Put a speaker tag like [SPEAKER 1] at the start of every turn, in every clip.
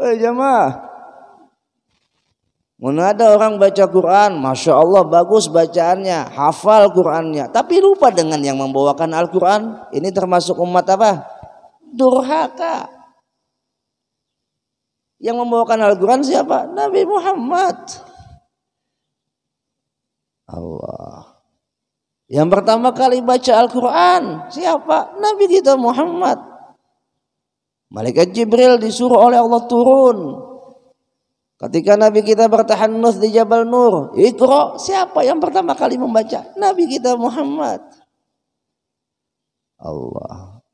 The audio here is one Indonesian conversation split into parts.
[SPEAKER 1] Eh jamaah. Mana ada orang baca Quran, masya Allah bagus bacaannya, hafal Qurannya, tapi lupa dengan yang membawakan Al-Quran. Ini termasuk umat apa? Durhaka. Yang membawakan Al-Quran siapa? Nabi Muhammad. Allah. Yang pertama kali baca Al-Quran siapa? Nabi kita Muhammad. Malaikat Jibril disuruh oleh Allah turun. Ketika Nabi kita bertahanus di Jabal Nur, Iqra, siapa yang pertama kali membaca? Nabi kita Muhammad. Allah.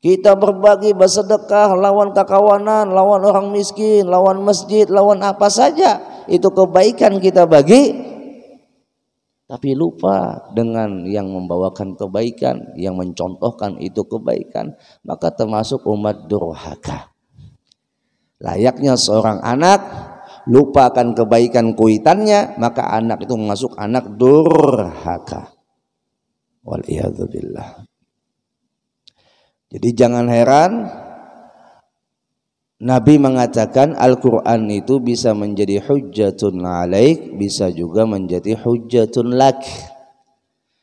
[SPEAKER 1] Kita berbagi bersedekah lawan kekawanan, lawan orang miskin, lawan masjid, lawan apa saja. Itu kebaikan kita bagi tapi lupa dengan yang membawakan kebaikan, yang mencontohkan itu kebaikan, maka termasuk umat durhaka. Layaknya seorang anak lupakan kebaikan kuitannya, maka anak itu masuk anak durhaka. Waliyadzubillah. Jadi jangan heran Nabi mengatakan Al-Quran itu bisa menjadi hujatun alaik, bisa juga menjadi hujatun lak.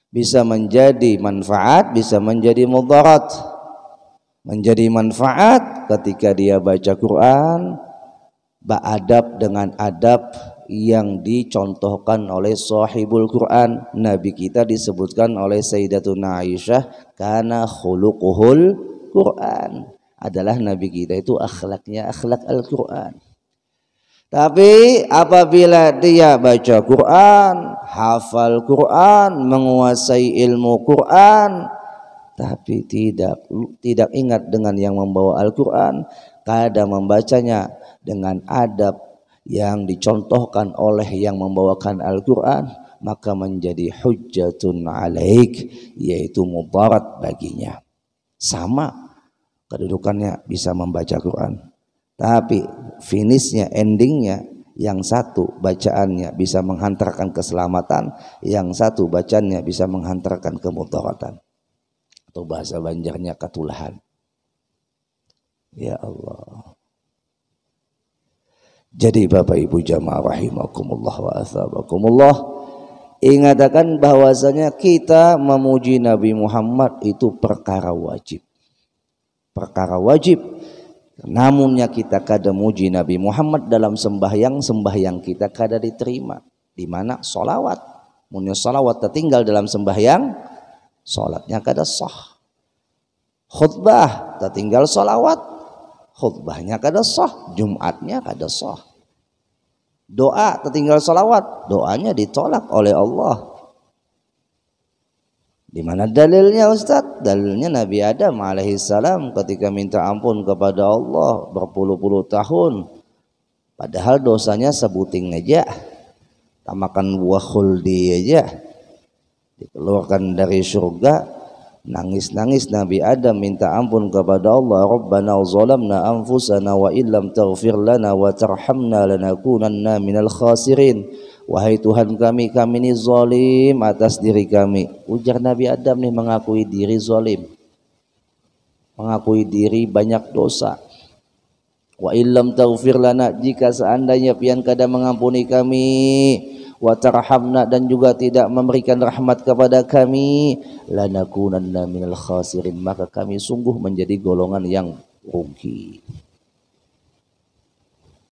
[SPEAKER 1] Bisa menjadi manfaat, bisa menjadi mudarat. Menjadi manfaat ketika dia baca Quran, beradab dengan adab yang dicontohkan oleh sahibul Quran. Nabi kita disebutkan oleh Sayyidatuna Aisyah, karena khuluquhul Quran adalah Nabi kita itu akhlaknya akhlak Al-Quran. Tapi apabila dia baca Quran, hafal Quran, menguasai ilmu Quran, tapi tidak tidak ingat dengan yang membawa Al-Quran, kadang membacanya dengan adab yang dicontohkan oleh yang membawakan Al-Quran maka menjadi hujjatun alaik yaitu mubarat baginya sama kedudukannya bisa membaca Quran. Tapi finishnya, endingnya yang satu bacaannya bisa menghantarkan keselamatan, yang satu bacaannya bisa menghantarkan kemudaratan. Atau bahasa banjarnya ketulahan. Ya Allah. Jadi Bapak Ibu jamaah rahimakumullah wa asabakumullah ingatkan bahwasanya kita memuji Nabi Muhammad itu perkara wajib perkara wajib namunnya kita kada muji Nabi Muhammad dalam sembahyang sembahyang kita kada diterima di mana solawat munnya solawat tertinggal dalam sembahyang solatnya kada sah khutbah tertinggal solawat khutbahnya kada sah jumatnya kada sah doa tertinggal solawat doanya ditolak oleh Allah di mana dalilnya Ustaz? Dalilnya Nabi Adam salam ketika minta ampun kepada Allah berpuluh-puluh tahun. Padahal dosanya sebuting aja. Tamakan buah khuldi aja. Dikeluarkan dari surga Nangis-nangis Nabi Adam minta ampun kepada Allah. Rabbana zalamna anfusana wa illam taghfir lana wa tarhamna lanakunanna minal khasirin. Wahai Tuhan kami, kami ini zalim atas diri kami. Ujar Nabi Adam nih mengakui diri zalim. Mengakui diri banyak dosa. Wa illam taghfir lana jika seandainya pian kada mengampuni kami wa tarhamna dan juga tidak memberikan rahmat kepada kami lanakunanna minal khasirin maka kami sungguh menjadi golongan yang rugi